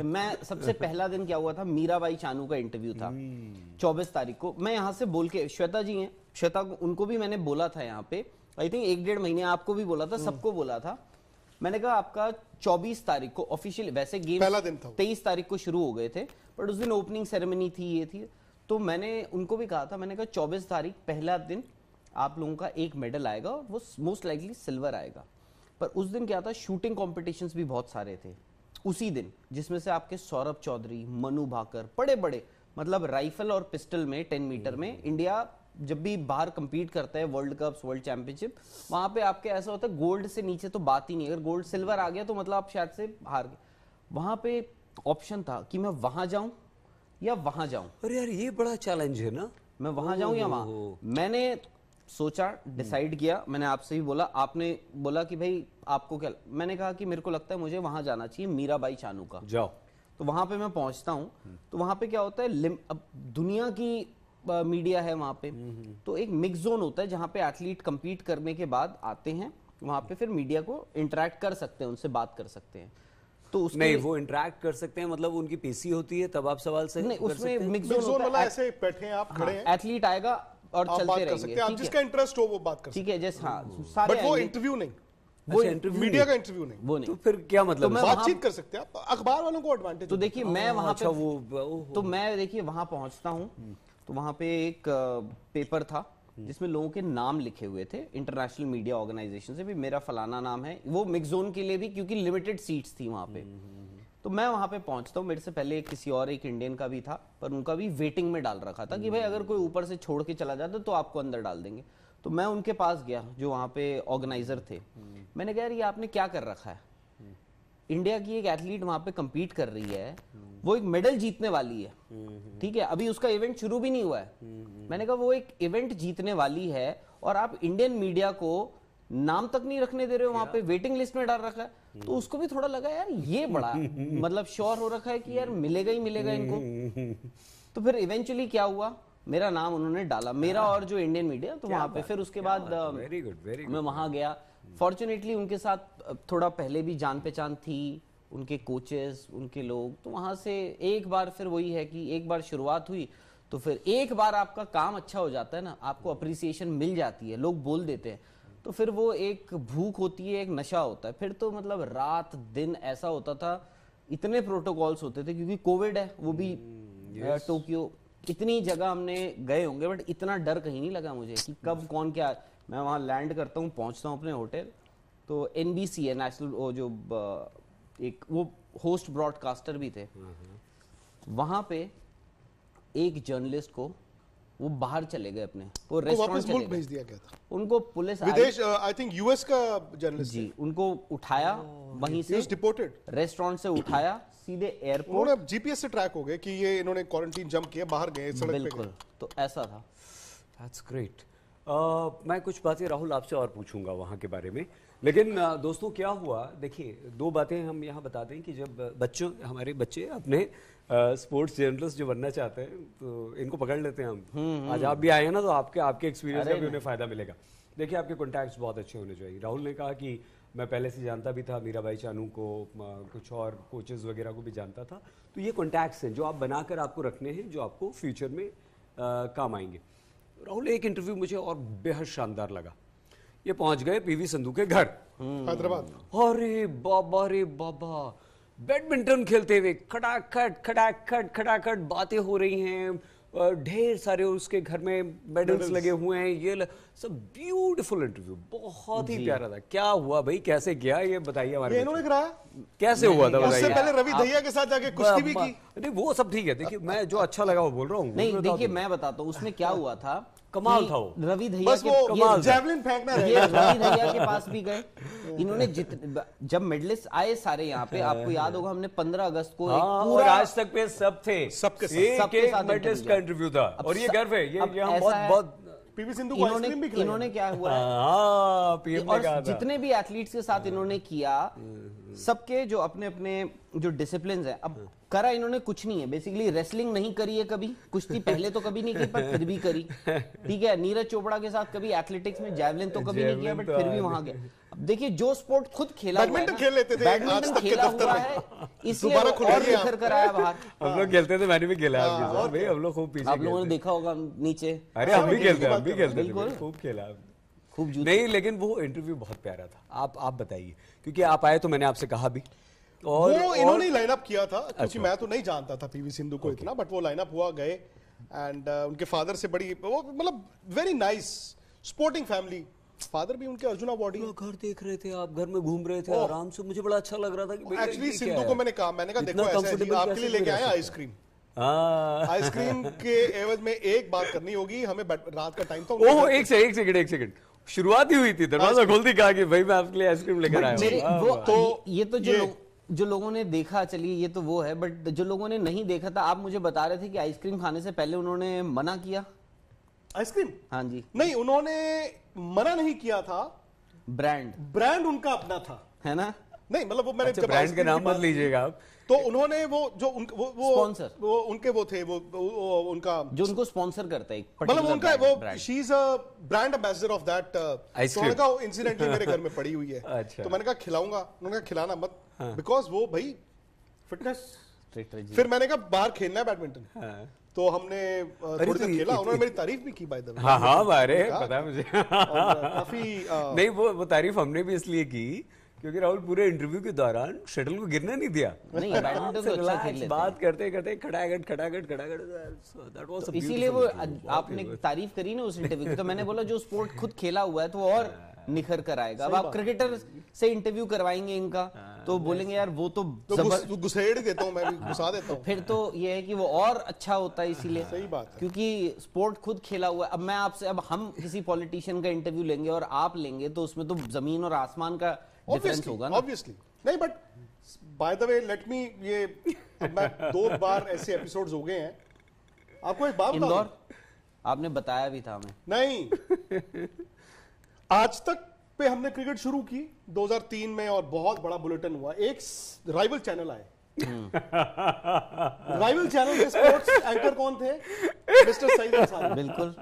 मैं, सबसे पहला दिन क्या हुआ था मीराबाई चानू का इंटरव्यू था 24 हम्म। तारीख को मैं यहाँ से बोल के श्वेता जी हैं श्वेता उनको भी मैंने बोला था यहाँ पे आई थिंक एक डेढ़ महीने आपको भी बोला था हम्म। सबको बोला था मैंने कहा आपका 24 तारीख को ऑफिशियल वैसे गेम पहला दिन था 23 तारीख को शुरू हो गए थे बट उस दिन ओपनिंग सेरेमनी थी ये थी तो मैंने उनको भी कहा था मैंने कहा चौबीस तारीख पहला दिन आप लोगों का एक मेडल आएगा वो मोस्ट लाइकली सिल्वर आएगा पर उस दिन क्या था शूटिंग कॉम्पिटिशन्स भी बहुत सारे थे उसी दिन जिसमें से आपके सौरभ चौधरी मनु भाकर बड़े बड़े मतलब राइफल और पिस्टल में टेन मीटर में इंडिया हम्म। जब भी बाहर कंपीट करता है वर्ल्ड कप वर्ल्ड चैंपियनशिप वहां पे आपके ऐसा होता है गोल्ड से नीचे तो बात ही नहीं अगर गोल्ड सिल्वर आ गया तो मतलब आप शायद से हार गए वहां पे ऑप्शन था कि मैं वहां जाऊं या वहां जाऊं अरे यार ये बड़ा चैलेंज है ना मैं वहां जाऊं या वहां मैंने सोचा डिसाइड हम्म। किया मैंने आपसे भी बोला आपने बोला कि भाई आपको क्या मैंने कहा कि मेरे को लगता है मुझे वहां जाना चाहिए मीराबाई चानू का जाओ तो वहां पे मैं पहुंचता हूं हम्म। तो वहां पे क्या होता है अब दुनिया की मीडिया है वहां पे हम्म, तो एक मिक्स जोन होता है जहां पे एथलीट कंपीट करने के बाद आते हैं वहां पे फिर मीडिया को इंटरेक्ट कर सकते हैं उनसे बात कर सकते हैं तो उसमें नहीं वो इंटरेक्ट कर सकते हैं मतलब उनकी पीसी होती है तब आप सवाल से नहीं उसमें मिक्स ऐसे बैठे आप हाँ, खड़े हैं एथलीट आएगा और चलते रहेंगे आप जिसका इंटरेस्ट हो वो बात कर ठीक है जैसे हाँ सारे बट वो इंटरव्यू नहीं अच्छा, वो इंटरव्यू मीडिया का इंटरव्यू नहीं वो नहीं तो फिर क्या मतलब तो बातचीत कर सकते हैं आप अखबार वालों को एडवांटेज तो देखिए मैं हाँ, वहां अच्छा, पे वो तो मैं देखिए वहां पहुंचता हूं हम्म। तो वहां पे एक पेपर था हम्म। जिसमें लोगों के नाम लिखे हुए थे इंटरनेशनल मीडिया ऑर्गेनाइजेशन से भी मेरा फलाना नाम है वो मिक्स जोन के लिए भी क्योंकि लिमिटेड सीट्स थी वहाँ पे हम्म, हम्म, तो मैं वहां पे पहुंचता हूँ मेरे से पहले किसी और एक इंडियन का भी था पर उनका भी वेटिंग में डाल रखा था कि भाई अगर कोई ऊपर से छोड़ के चला जाता तो आपको अंदर डाल देंगे तो मैं उनके पास गया जो वहाँ पे ऑर्गेनाइजर थे मैंने कहा यार ये आपने क्या कर रखा है इंडिया की एक एथलीट वहां पे कम्पीट कर रही है वो एक मेडल जीतने वाली है ठीक है अभी उसका इवेंट शुरू भी नहीं हुआ है मैंने कहा वो एक इवेंट जीतने वाली है और आप इंडियन मीडिया को नाम तक नहीं रखने दे रहे हो वहां पे वेटिंग लिस्ट में डाल रखा है तो उसको भी थोड़ा लगा यार ये बड़ा मतलब श्योर हो रखा है कि यार मिलेगा ही मिलेगा इनको तो फिर इवेंचुअली क्या हुआ मेरा नाम उन्होंने डाला मेरा हाँ। और जो इंडियन मीडिया तो वहां पे फिर उसके बाद वेरी वेरी गुड मैं वहां गया फॉर्चुनेटली उनके साथ थोड़ा पहले भी जान पहचान थी उनके कोचेस उनके लोग तो वहां से एक बार फिर वही है कि एक बार शुरुआत हुई तो फिर एक बार आपका काम अच्छा हो जाता है ना आपको अप्रिसिएशन मिल जाती है लोग बोल देते हैं तो फिर वो एक भूख होती है एक नशा होता है फिर तो मतलब रात दिन ऐसा होता था इतने प्रोटोकॉल्स होते थे क्योंकि कोविड है वो भी टोक्यो hmm, इतनी जगह हमने गए होंगे बट इतना डर कहीं नहीं लगा मुझे कि कब कौन क्या मैं वहाँ लैंड करता हूँ पहुँचता हूँ अपने होटल तो एन बी सी है नेशनल वो जो एक वो होस्ट ब्रॉडकास्टर भी थे हम्म। वहाँ पे एक जर्नलिस्ट को वो बाहर चले गए अपने वो रेस्टोरेंट मुल्क भेज दिया गया था उनको पुलिस विदेश आई थिंक यूएस का जर्नलिस्ट जी उनको उठाया वहीं से डिपोर्टेड रेस्टोरेंट से उठाया सीधे एयरपोर्ट उन्होंने जीपीएस से ट्रैक हो गए कि ये इन्होंने क्वारंटाइन जंप किया बाहर गए सड़क पे बिल्कुल तो ऐसा था दैट्स ग्रेट मैं कुछ बातें राहुल आपसे और पूछूंगा वहाँ के बारे में लेकिन दोस्तों क्या हुआ देखिए दो बातें हम यहाँ बता दें कि जब बच्चों हमारे बच्चे अपने स्पोर्ट्स जर्नलिस्ट जो बनना चाहते हैं तो इनको पकड़ लेते हैं हम हम्म, हम्म। आज आप भी आए हैं ना तो आपके आपके एक्सपीरियंस का भी उन्हें फ़ायदा मिलेगा देखिए आपके कॉन्टैक्ट्स बहुत अच्छे होने चाहिए राहुल ने कहा कि मैं पहले से जानता भी था मीरा भाई चानू को कुछ और कोचेज़ वगैरह को भी जानता था तो ये कॉन्टैक्ट्स हैं जो आप बनाकर आपको रखने हैं जो आपको फ्यूचर में काम आएंगे राहुल एक इंटरव्यू मुझे और बेहद शानदार लगा ये पहुंच गए पीवी संधू के घर हम्म। हैदराबाद अरे बाबा रे बाबा बैडमिंटन खेलते हुए खटाखट खटाखट खटाखट बातें हो रही हैं ढेर सारे उसके घर में मेडल्स लगे हुए हैं ये ल... सब ब्यूटीफुल इंटरव्यू बहुत ही प्यारा था क्या हुआ भाई कैसे गया ये बताइए हमारे इन्होंने कराया कैसे हुआ था उससे पहले रवि दहिया के साथ जाके कुश्ती भी की नहीं वो सब ठीक है देखिए मैं जो अच्छा लगा वो बोल रहा हूँ नहीं देखिए मैं बताता हूँ उसमें क्या हुआ था कमाल था वो रवि फेंकना इन्होंने जब मेडलिस्ट आए सारे यहाँ पे आपको हाँ। याद होगा हमने पंद्रह अगस्त को हाँ, आज तक पे सब थे मेडलिस्ट का इंटरव्यू था और ये गर्व है ये बहुत बहुत पीवी सिंधु को भी इन्होंने क्या हुआ है हाँ, जितने भी एथलीट्स के साथ इन्होंने किया सबके जो अपने अपने जो डिसिप्लिन है अब करा इन्होंने कुछ नहीं है बेसिकली रेसलिंग नहीं करी है कभी कुश्ती पहले तो कभी नहीं की पर फिर भी करी ठीक है नीरज चोपड़ा के साथ कभी एथलेटिक्स में जैवलिन तो कभी नहीं किया बट फिर तो भी वहां गए अब देखिए जो स्पोर्ट खुद खेला बैडमिंटन खेल लेते थे बैडमिंटन खेला हुआ है इसलिए और निखर कर आया बाहर हम लोग खेलते थे मैंने भी खेला आपके हाँ, साथ भाई हम लोग खूब पीछे आप लोगों ने देखा होगा नीचे अरे हम हाँ, भी खेलते हैं हम भी तो खेलते हैं खूब खेला खूब जूते नहीं लेकिन वो इंटरव्यू बहुत प्यारा था आप आप बताइए क्योंकि आप आए तो मैंने आपसे कहा भी और वो इन्होंने और... लाइनअप किया था अच्छा। क्योंकि मैं तो नहीं जानता था पीवी सिंधु को इतना बट वो लाइनअप हुआ गए एंड uh, उनके फादर से बड़ी वो मतलब very nice sporting family father भी उनके अर्जुना बॉडी घर देख रहे थे आप घर में घूम रहे थे oh। आराम से मुझे बड़ा अच्छा लग रहा था कि एक्चुअली सिंधु को मैंने कहा मैंने कहा देखो ऐसे आपके लिए लेके आया आइसक्रीम आइसक्रीम हाँ। के एवज में एक बात करनी होगी हमें रात का टाइम था ओह एक सेकंड एक सेकंड एक सेकंड शुरुआत ही हुई थी दरवाजा खोल दी कहा कि भाई मैं आपके लिए आइसक्रीम लेकर आया वो तो ये तो जो जो लोगों ने देखा चलिए ये तो वो है बट जो लोगों ने नहीं देखा था आप मुझे बता रहे थे कि आइसक्रीम खाने से पहले उन्होंने मना किया आइसक्रीम हाँ जी नहीं उन्होंने मना नहीं किया था ब्रांड ब्रांड उनका अपना था है ना नहीं मतलब वो मैंने अच्छा, ब्रांड के नाम मत लीजिएगा आप तो उन्होंने वो जो उन, वो वो, Sponsor. वो उनके वो थे वो, वो वो उनका जो उनको स्पॉन्सर करता है मतलब उनका वो she is a brand ambassador of that तो उनका इंसिडेंटली मेरे घर में पड़ी हुई है अच्छा. तो मैंने कहा खिलाऊंगा उन्होंने कहा खिलाना मत बिकॉज हाँ। वो भाई फिटनेस फिर मैंने कहा बाहर खेलना है बैडमिंटन हाँ। तो हमने uh, थोड़ी देर तो खेला तो उन्होंने मेरी तारीफ भी की बाय द वे हां हां अरे पता मुझे uh, काफी uh, नहीं वो वो तारीफ हमने भी इसलिए की क्योंकि राहुल पूरे इंटरव्यू के दौरान शटल को गिरने नहीं दिया नहीं बैडमिंटन तो अच्छा बात करते करते खटाखट खटाखट खटाखट इसीलिए वो आपने तारीफ करी ना उस इंटरव्यू की तो मैंने बोला जो स्पोर्ट खुद खेला हुआ है तो और हाँ। निखर कर आएगा अब आप क्रिकेटर से इंटरव्यू करवाएंगे इनका हाँ, तो बोलेंगे यार वो तो, तो घुसेड़ देता हूँ मैं भी घुसा देता हूँ फिर तो ये है कि वो और अच्छा होता है इसीलिए सही बात है क्योंकि स्पोर्ट खुद खेला हुआ है अब मैं आपसे अब हम किसी पॉलिटिशियन का इंटरव्यू लेंगे और आप लेंगे तो उसमें तो जमीन और आसमान का डिफरेंस होगा ना ऑब्वियसली नहीं but by the way let me ये मैं दो बार ऐसे एपिसोड्स हो गए हैं आपको एक बात इंदौर आपने बताया भी था हमें नहीं आज तक पे हमने क्रिकेट शुरू की 2003 में और बहुत बड़ा बुलेटिन हुआ एक राइवल चैनल आए राइवल हम्म। चैनल के स्पोर्ट्स एंकर कौन थे मिस्टर सईद बिल्कुल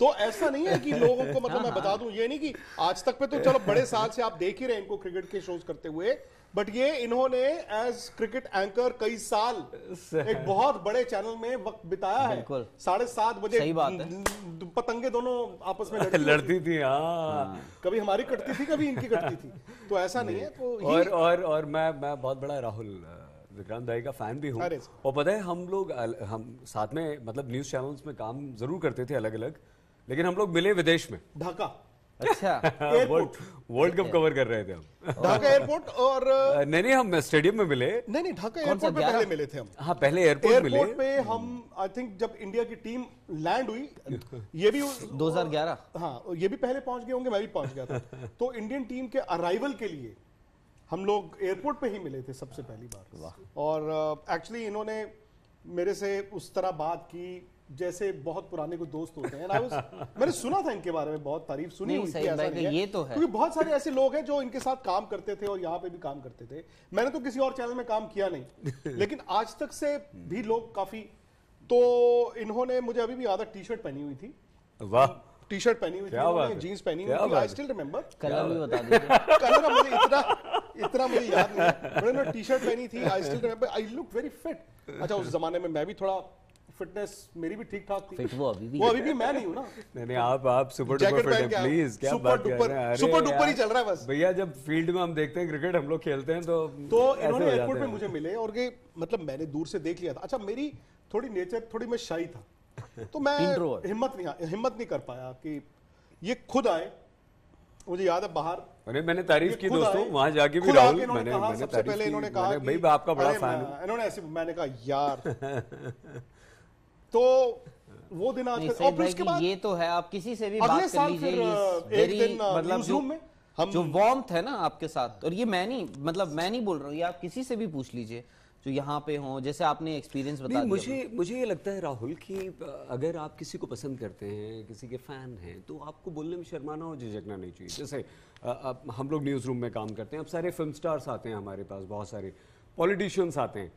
तो ऐसा नहीं है कि लोगों को मतलब मैं हाँ, हाँ। बता दूं ये नहीं कि आज तक पे तो चलो बड़े साल से आप देख ही रहे इनको क्रिकेट के शोज करते हुए बट ये इन्होंने एज क्रिकेट एंकर कई साल एक बहुत बड़े चैनल में वक्त बिताया है साढ़े सात बजे पतंगे दोनों आपस में लड़ती, लड़ती थी हाँ।, हाँ कभी हमारी कटती थी कभी इनकी कटती थी तो ऐसा नहीं है तो और और और मैं मैं बहुत बड़ा राहुल विक्रांत भाई का फैन भी हूँ और पता है हम लोग हम साथ में मतलब न्यूज़ चैनल्स में काम जरूर करते थे अलग अलग लेकिन हम लोग मिले विदेश में ढाका अच्छा वर्ल्ड कप कवर कर रहे थे हम ढाका एयरपोर्ट और नहीं नहीं हम स्टेडियम में मिले नहीं नहीं ढाका एयरपोर्ट में पहले मिले थे हम हाँ पहले एयरपोर्ट मिले पे हम आई थिंक जब इंडिया की टीम लैंड हुई ये भी 2011 हाँ ये भी पहले पहुंच गए होंगे मैं भी पहुंच गया था तो इंडियन टीम के अराइवल के लिए हम लोग एयरपोर्ट पे ही मिले थे सबसे पहली बार और एक्चुअली uh, इन्होंने मेरे से उस तरह बात की जैसे बहुत पुराने को दोस्त होते हैं was, मैंने सुना था इनके बारे में बहुत तारीफ सुनी हुई थी ऐसा नहीं है ये तो है क्योंकि बहुत सारे ऐसे लोग हैं जो इनके साथ काम करते थे और यहाँ पे भी काम करते थे मैंने तो किसी और चैनल में काम किया नहीं लेकिन आज तक से भी लोग काफी तो इन्होंने मुझे अभी भी याद है टी शर्ट पहनी हुई थी वाह टी शर्ट पहनी हुई थी जींस पहनी हुई आई स्टिल रिमेम्बर कलर भी बता कलर मुझे इतना इतना मुझे याद नहीं टी शर्ट पहनी थी I still remember I look very fit अच्छा उस जमाने में मैं भी थोड़ा फिटनेस मेरी भी ठीक ठाक थी फिट वो अभी भी वो अभी भी मैं नहीं हूँ ना नहीं नहीं आप आप सुपर डुपर फिट हैं प्लीज क्या बात कर रहे हैं सुपर डुपर ही चल रहा है बस भैया जब फील्ड में हम देखते हैं क्रिकेट हम लोग खेलते हैं तो तो इन्होंने एयरपोर्ट में मुझे मिले और ये मतलब मैंने दूर से देख लिया था अच्छा मेरी थोड़ी नेचर थोड़ी मैं शाही था तो मैं हिम्मत नहीं हिम्मत नहीं कर पाया कि ये खुद आए मुझे याद है बाहर मैंने मैंने तारीफ की दोस्तों वहां जाके भी राहुल मैंने मैंने सबसे पहले इन्होंने कहा भाई आपका बड़ा फैन हूं इन्होंने ऐसे मैंने कहा यार हाँ, तो वो दिन आजकल और फिर उसके बाद ये तो है आप किसी से भी बात कर लीजिए एक दिन मतलब में हम जो वॉर्म्थ है ना आपके साथ और ये मैं नहीं मतलब मैं नहीं बोल रहा हूँ ये आप किसी से भी पूछ लीजिए जो यहाँ पे हो जैसे आपने एक्सपीरियंस बता दिया मुझे मुझे ये लगता है राहुल कि अगर आप किसी को पसंद करते हैं किसी के फ़ैन हैं तो आपको बोलने में शर्माना और झिझकना नहीं चाहिए जैसे अब हम लोग न्यूज़ रूम में काम करते हैं अब सारे फिल्म स्टार्स आते हैं हमारे पास बहुत सारे पॉलिटिशियंस आते हैं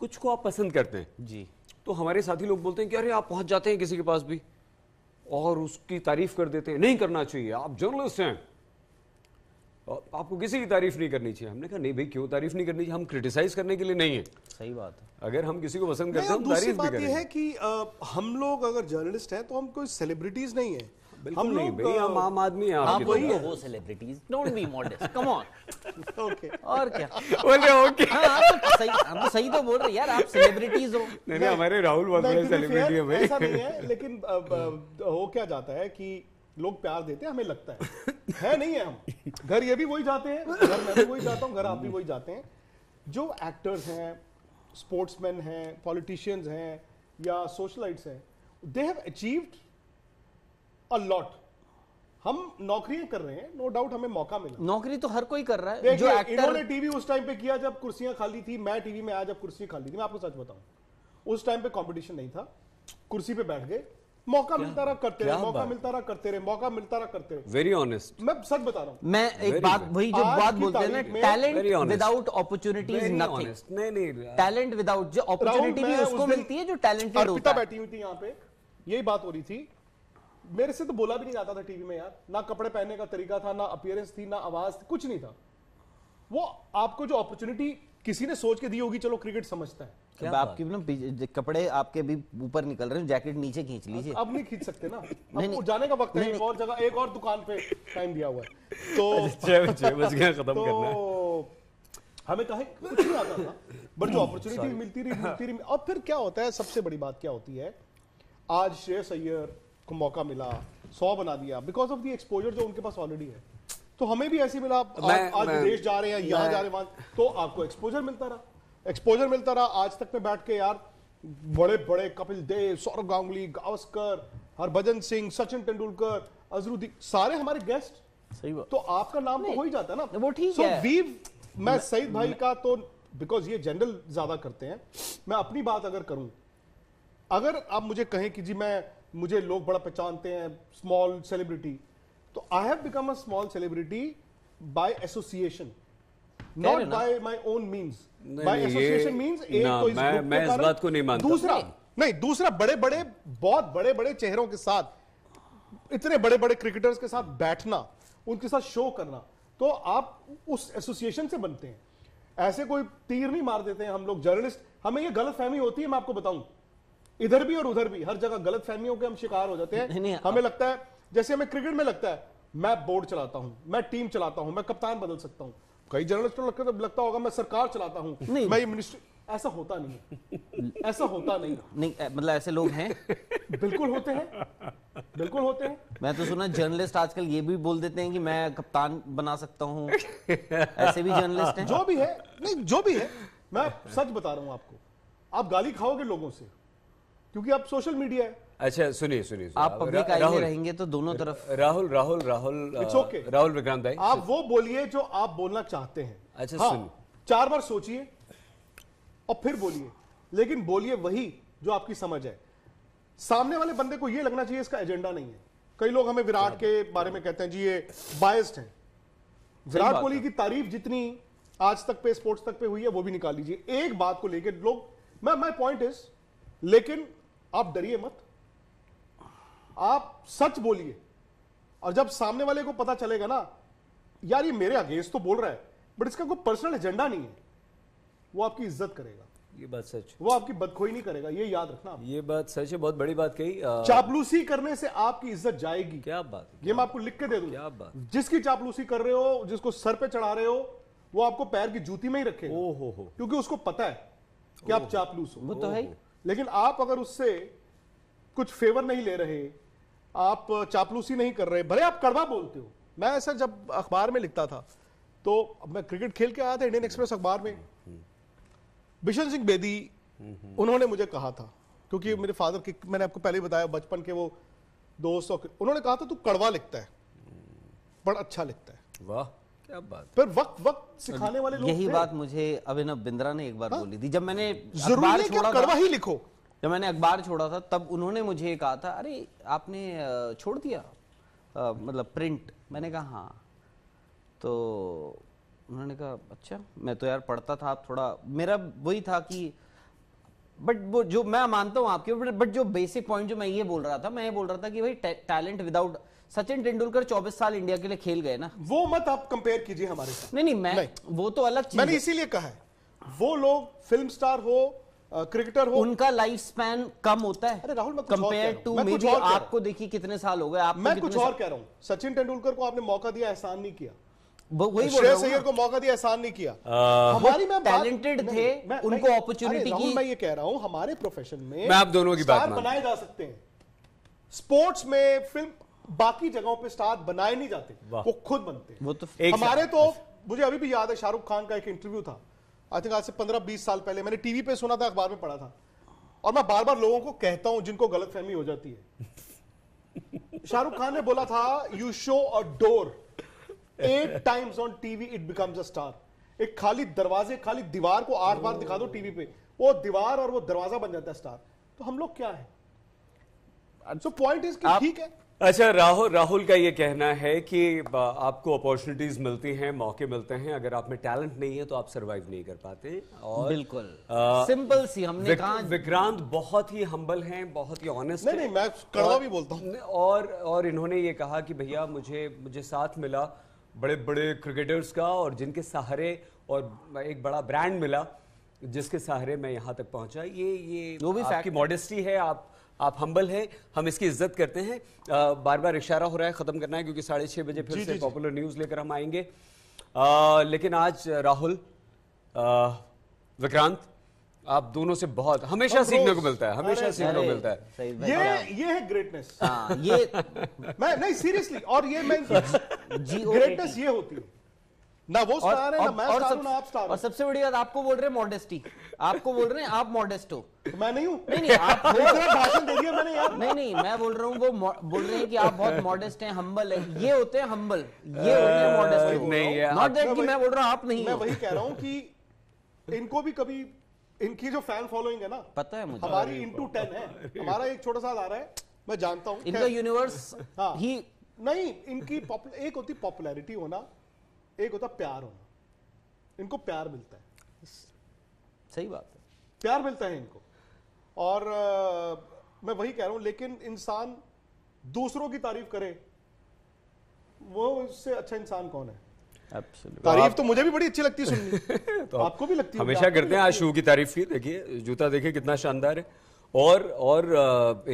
कुछ को आप पसंद करते हैं जी तो हमारे साथी लोग बोलते हैं कि अरे आप पहुंच जाते हैं किसी के पास भी और उसकी तारीफ कर देते हैं नहीं करना चाहिए आप जर्नलिस्ट हैं आपको किसी की तारीफ नहीं करनी चाहिए हमने कहा नहीं भाई क्यों तारीफ नहीं करनी चाहिए हम क्रिटिसाइज करने के लिए नहीं है सही बात है अगर हम किसी को पसंद करते हैं तारीफ बात करें। है कि आ, हम लोग अगर जर्नलिस्ट हैं तो हम कोई सेलिब्रिटीज नहीं है हम नहीं भाई हम आम आदमी हैं आप तो वही है वो celebrities don't be modest come on okay और क्या बोले ओके हाँ, आप तो सही हम तो सही तो बोल रहे यार आप सेलिब्रिटीज हो नहीं नहीं हमारे राहुल वाधवा सेलिब्रिटी है भाई ऐसा नहीं है लेकिन हो क्या जाता है कि लोग प्यार देते हैं हमें लगता है है नहीं है हम घर ये भी वही जाते हैं घर मैं भी वही जाता हूं घर आप भी वही जाते हैं जो एक्टर्स हैं स्पोर्ट्समैन हैं पॉलिटिशियंस हैं या सोशलाइट्स हैं दे हैव अचीव्ड अलॉट हम नौकरियां कर रहे हैं नो डाउट हमें मौका मिला नौकरी तो हर कोई कर रहा है जो एक्टर... इन्होंने टीवी उस टाइम पे किया जब कुर्सियां खाली थी मैं टीवी में आया जब कुर्सी खाली थी मैं आपको सच बताऊं उस टाइम पे कंपटीशन नहीं था कुर्सी पे बैठ गए मौका मिलता रहा करते रहे मौका मिलता रहा करते रहे मौका मिलता रहा करते रहे वेरी ऑनेस्ट मैं सच बता रहा हूँ मैं एक बात वही जो बात बोलते हैं ना टैलेंट विदाउट अपॉर्चुनिटी नहीं नहीं टैलेंट uh, विदाउट जो अपॉर्चुनिटी भी उसको मिलती है जो टैलेंट बैठी हुई थी यहाँ पे यही बात हो रही थी मेरे से तो बोला भी नहीं जाता था टीवी में यार ना कपड़े पहनने का तरीका था ना अपियरेंस थी ना आवाज थी कुछ नहीं था वो आपको जो अपॉर्चुनिटी किसी ने सोच के दी होगी चलो क्रिकेट समझता है क्या आपके ना कपड़े आपके भी ऊपर निकल रहे हैं जैकेट नीचे खींच लीजिए अब नहीं खींच सकते ना नहीं, नहीं, जाने का वक्त है एक और जगह एक और दुकान पे टाइम दिया हुआ है तो बज गया खत्म तो करना हमें कहीं कुछ नहीं आता था बट जो अपॉर्चुनिटी मिलती रही मिलती रही और फिर क्या होता है सबसे बड़ी बात क्या होती है आज श्रेयस अय्यर को मौका मिला सौ बना दिया बिकॉज ऑफ दी एक्सपोजर जो उनके पास ऑलरेडी है तो हमें भी ऐसे मिला मैं, आज विदेश जा रहे हैं यहाँ जा रहे हैं तो आपको एक्सपोजर मिलता रहा एक्सपोजर मिलता रहा आज तक में बैठ के यार बड़े बड़े कपिल देव सौरभ गांगुली गावस्कर हरभजन सिंह सचिन तेंदुलकर अजरुद्दीन सारे हमारे गेस्ट सही बात तो आपका नाम तो हो ही जाता ना वो ठीक so है वी मैं सईद भाई का तो बिकॉज ये जनरल ज्यादा करते हैं मैं अपनी बात अगर करूं अगर आप मुझे कहें कि जी मैं मुझे लोग बड़ा पहचानते हैं स्मॉल सेलिब्रिटी तो I have become a small celebrity by association not by my own means by association means एक तो इस मैं, मैं इस बात को नहीं मानता दूसरा नहीं, नहीं दूसरा बड़े बड़े बहुत बड़े बड़े चेहरों के साथ इतने बड़े बड़े क्रिकेटर्स के साथ बैठना उनके साथ शो करना तो आप उस एसोसिएशन से बनते हैं ऐसे कोई तीर नहीं मार देते हैं हम लोग जर्नलिस्ट हमें ये गलत फहमी होती है मैं आपको बताऊं इधर भी और उधर भी हर जगह गलत फहमियों के हम शिकार हो जाते हैं नहीं, नहीं, हमें लगता है जैसे हमें क्रिकेट में लगता है मैं बोर्ड चलाता हूं मैं टीम चलाता हूं मैं कप्तान बदल सकता हूं कई जर्नलिस्टों को लगता, लगता होगा मैं सरकार चलाता हूं नहीं, मैं मिनिस्ट्री ऐसा होता नहीं ऐसा होता नहीं नहीं मतलब ऐसे लोग हैं बिल्कुल होते हैं बिल्कुल होते हैं मैं तो सुना जर्नलिस्ट आजकल ये भी बोल देते हैं कि मैं कप्तान बना सकता हूं ऐसे भी जर्नलिस्ट हैं जो भी है नहीं जो भी है मैं सच बता रहा हूं आपको आप गाली खाओगे लोगों से क्योंकि अब सोशल मीडिया है अच्छा सुनिए सुनिए आप पब्लिक आई में रहेंगे तो दोनों तरफ राहुल राहुल राहुल राहुल विक्रांत भाई आप वो बोलिए जो आप बोलना चाहते हैं अच्छा हाँ, सुनिए चार बार सोचिए और फिर बोलिए लेकिन बोलिए वही जो आपकी समझ है सामने वाले बंदे को ये लगना चाहिए इसका एजेंडा नहीं है कई लोग हमें विराट के बारे में कहते हैं जी ये बायस्ड है विराट कोहली की तारीफ जितनी आज तक पे स्पोर्ट्स तक पे हुई है वो भी निकाल लीजिए एक बात को लेकर लोग मैं माई पॉइंट इज लेकिन आप डरिए मत आप सच बोलिए और जब सामने वाले को पता चलेगा ना यार ये मेरे अगेंस्ट तो बोल रहा है बट इसका कोई पर्सनल एजेंडा नहीं है वो आपकी इज्जत करेगा ये बात सच वो आपकी बदखोई नहीं करेगा ये याद रखना ये बात सच है बहुत बड़ी बात कही आ... चापलूसी करने से आपकी इज्जत जाएगी क्या बात ये मैं आपको लिख के दे दूं क्या बात जिसकी चापलूसी कर रहे हो जिसको सर पे चढ़ा रहे हो वो आपको पैर की जूती में ही ओ हो हो क्योंकि उसको पता है कि आप चापलूस हो वो तो है लेकिन आप अगर उससे कुछ फेवर नहीं ले रहे आप चापलूसी नहीं कर रहे भले आप कड़वा बोलते हो मैं ऐसा जब अखबार में लिखता था तो मैं क्रिकेट खेल के आया था इंडियन एक्सप्रेस अखबार में बिशन सिंह बेदी उन्होंने मुझे कहा था क्योंकि मेरे फादर के मैंने आपको पहले बताया बचपन के वो दोस्त उन्होंने कहा था तू कड़वा लिखता है बड़ा अच्छा लिखता है वाह पर वक्त वक्त सिखाने वाले लोग यही बात मुझे अभिनव बिंद्रा ने एक बार हा? बोली थी जब मैंने अखबार छोड़ा कड़वा ही लिखो जब मैंने अखबार छोड़ा था तब उन्होंने मुझे कहा था अरे आपने छोड़ दिया मतलब प्रिंट मैंने कहा हाँ तो उन्होंने कहा अच्छा मैं तो यार पढ़ता था आप थोड़ा मेरा वही था कि बट वो जो मैं मानता हूँ आपके बट जो बेसिक पॉइंट जो मैं ये बोल रहा था मैं ये बोल रहा था कि भाई टैलेंट विदाउट सचिन तेंदुलकर 24 साल इंडिया के लिए खेल गए ना वो मत आप कंपेयर कीजिए हमारे साथ नहीं नहीं मैं नहीं। वो तो अलग चीज मैंने इसीलिए कहा है वो लोग फिल्म स्टार हो क्रिकेटर हो उनका लाइफ स्पैन कम होता है अरे राहुल मैं कंपेयर टू आपको देखिए कितने साल हो गए आप मैं कुछ और कह रहा हूँ सचिन तेंदुलकर को आपने मौका दिया एहसान नहीं किया वही श्रेयस अय्यर को मौका दिया एहसान नहीं किया हमारी मैं टैलेंटेड थे मैं, उनको अपॉर्चुनिटी की मैं ये कह रहा हूं हमारे प्रोफेशन में मैं आप दोनों की बात बनाए जा सकते हैं स्पोर्ट्स में फिल्म बाकी जगहों पे स्टार बनाए नहीं जाते वो खुद बनते वो तो हमारे तो मुझे अभी भी याद है शाहरुख खान का एक इंटरव्यू था आई थिंक आज से पंद्रह बीस साल पहले मैंने टीवी पे सुना था अखबार में पढ़ा था और मैं बार बार लोगों को कहता हूं जिनको गलत फहमी हो जाती है शाहरुख खान ने बोला था you show a door eight times on TV it becomes a star एक खाली दरवाजे खाली दीवार को आठ बार दिखा दो टीवी पे वो दीवार और वो दरवाजा बन जाता है स्टार तो हम लोग क्या है सो पॉइंट इज ठीक है अच्छा राहुल राहुल का ये कहना है कि आपको अपॉर्चुनिटीज मिलती हैं मौके मिलते हैं अगर आप में टैलेंट नहीं है तो आप सरवाइव नहीं कर पाते और बिल्कुल सिंपल सी हमने विक, कहा विक्रांत बहुत ही हम्बल हैं बहुत ही ऑनेस्ट नहीं, नहीं मैं कड़वा भी बोलता हूँ और और इन्होंने ये कहा कि भैया मुझे मुझे साथ मिला बड़े बड़े क्रिकेटर्स का और जिनके सहारे और एक बड़ा ब्रांड मिला जिसके सहारे मैं यहाँ तक पहुंचा ये ये वो भी आपकी मॉडेस्टी है आप आप हम्बल हैं हम इसकी इज्जत करते हैं आ, बार बार इशारा हो रहा है ख़त्म करना है क्योंकि साढ़े छः बजे फिर से पॉपुलर न्यूज़ लेकर हम आएंगे आ, लेकिन आज राहुल विक्रांत आप दोनों से बहुत हमेशा सीखने को मिलता है हमेशा सीखने को मिलता है ये ये है ग्रेटनेस आ, हाँ, ये मैं नहीं सीरियसली और ये मैं ग्रेटनेस ये होती है ना वो स्टार और, है ना मैं और स्टार हूं ना आप स्टार और सबसे बड़ी बात आपको बोल रहे मॉडेस्टी आपको बोल रहे हैं आप मॉडेस्ट हो तो मैं नहीं हूं नहीं नहीं आप बोल रहे भाषण दे दिया मैंने यार नहीं नहीं मैं बोल रहा हूं वो बोल रहे हैं कि आप बहुत मॉडेस्ट हैं हंबल हैं ये होते हैं हंबल ये होते हैं मॉडेस्ट नहीं है नॉट दैट कि मैं बोल रहा हूं आप नहीं मैं वही कह रहा हूं कि इनको भी कभी इनकी जो फैन फॉलोइंग है ना पता है मुझे हमारी इनटू 10 है हमारा एक छोटा सा आ रहा है मैं जानता हूं इनका यूनिवर्स ही नहीं इनकी एक होती पॉपुलैरिटी होना एक होता प्यार होना इनको प्यार मिलता है सही बात है प्यार मिलता है इनको और आ, मैं वही कह रहा हूं लेकिन इंसान दूसरों की तारीफ करे वो इससे अच्छा इंसान कौन है Absolutely. तारीफ तो मुझे भी बड़ी अच्छी लगती है तो आपको भी लगती है हमेशा करते हैं आशू की तारीफ की देखिए जूता देखिए कितना शानदार है और और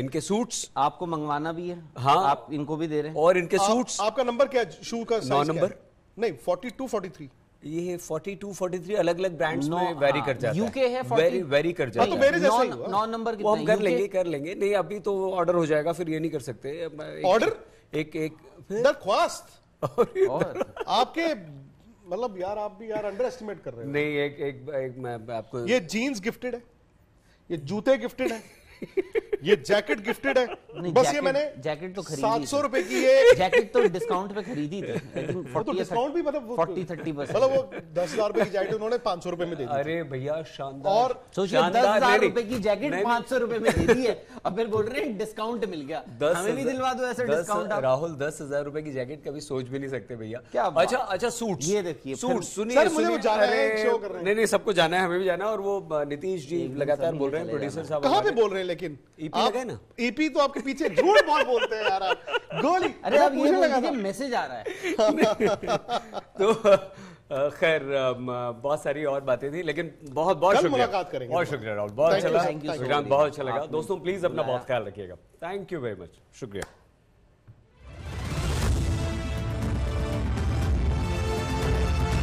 इनके सूट्स आपको मंगवाना भी है हाँ आप इनको भी दे रहे हैं और इनके आ, सूट्स आपका नंबर क्या है शू का नौ नंबर नहीं 42 43 ये 42 43 अलग अलग ब्रांड्स no, में वेरी हाँ, कर जाता यूके है वेरी वेरी कर हाँ, तो जाता है तो मेरे जैसे ही नौ नंबर कितना हम कर लेंगे कर लेंगे नहीं अभी तो ऑर्डर हो जाएगा फिर ये नहीं कर सकते ऑर्डर एक एक दरख्वास्त आपके मतलब यार आप भी यार अंडर एस्टिमेट कर रहे हो नहीं एक एक, एक मैं आपको ये जीन्स गिफ्टेड है ये जूते गिफ्टेड है ये जैकेट गिफ्टेड है बस ये मैंने जैकेट तो खरीदी सात सौ रुपए की है जैकेट तो डिस्काउंट पे खरीदी थी डिस्काउंट तो भी मतलब फोर्टी थर्टी परसेंट मतलब वो दस हजार रुपए की जैकेट उन्होंने पांच सौ रुपए में दे दी अरे भैया शानदार और दस हजार रुपए की जैकेट पांच सौ रुपए में दे दी है अब फिर बोल रहे हैं डिस्काउंट मिल गया हमें भी दिलवा दो ऐसा डिस्काउंट राहुल दस हजार रुपए की जैकेट कभी सोच भी नहीं सकते भैया क्या अच्छा अच्छा सूट ये देखिए सूट सुनिए नहीं नहीं सबको जाना है हमें भी जाना है और वो नीतीश जी लगातार बोल रहे हैं प्रोड्यूसर साहब कहाँ पे बोल रहे हैं लेकिन ईपी e e तो आपके पीछे झूठ बहुत बोलते हैं यार गोली अरे आप ये लगा मैसेज आ रहा है तो खैर बहुत सारी और बातें थी लेकिन बहुत बहुत शुक्रिया बहुत शुक्रिया राहुल बहुत अच्छा लगा बहुत अच्छा लगा दोस्तों प्लीज अपना बहुत ख्याल रखिएगा थैंक यू वेरी मच शुक्रिया